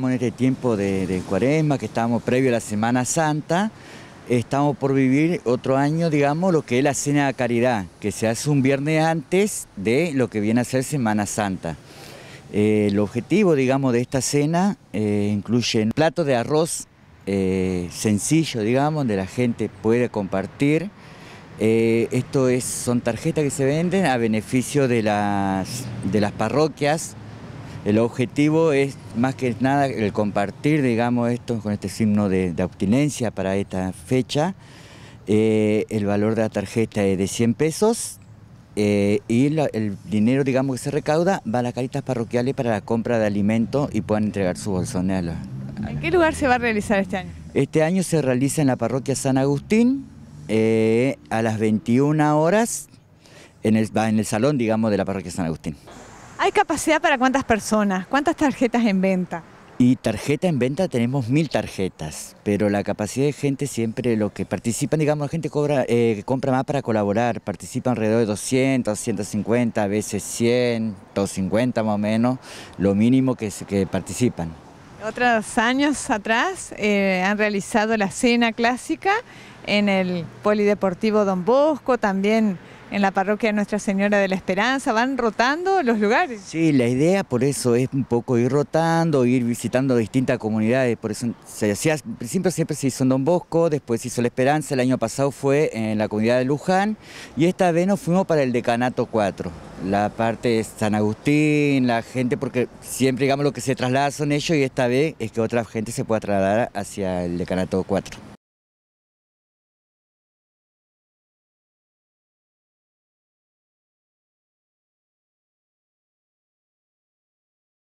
En este tiempo de, cuaresma, que estamos previo a la Semana Santa, estamos por vivir otro año, digamos, lo que es la Cena de Caridad, que se hace un viernes antes de lo que viene a ser Semana Santa. Eh, el objetivo, digamos, de esta cena eh, incluye un plato de arroz eh, sencillo, digamos, donde la gente puede compartir. esto es, son tarjetas que se venden a beneficio de las, de las parroquias el objetivo es más que nada el compartir, digamos, esto con este signo de, abstinencia para esta fecha. Eh, el valor de la tarjeta es de 100 pesos eh, y el dinero, digamos, que se recauda va a las caritas parroquiales para la compra de alimentos y puedan entregar su bolsón a ¿En qué lugar se va a realizar este año? Este año se realiza en la parroquia San Agustín eh, a las 21 horas en en el salón, digamos, de la parroquia San Agustín. ¿Hay capacidad para cuántas personas? ¿Cuántas tarjetas en venta? Y tarjeta en venta tenemos mil tarjetas, pero la capacidad de gente siempre, lo que participan, digamos, la gente cobra, eh, compra más para colaborar, participan alrededor de 200, 150, a veces 100, 250 más o menos, lo mínimo que, participan. Otros años atrás eh, han realizado la cena clásica en el Polideportivo Don Bosco, también en la parroquia Nuestra Señora de la Esperanza, van rotando los lugares. Sí, la idea por eso es un poco ir rotando, ir visitando distintas comunidades, por eso se hacía, siempre se hizo en Don Bosco, después se hizo La Esperanza, el año pasado fue en la comunidad de Luján y esta vez nos fuimos para el Decanato 4, la parte de San Agustín, la gente, porque siempre digamos lo que se traslada son ellos y esta vez es que otra gente se pueda trasladar hacia el Decanato 4.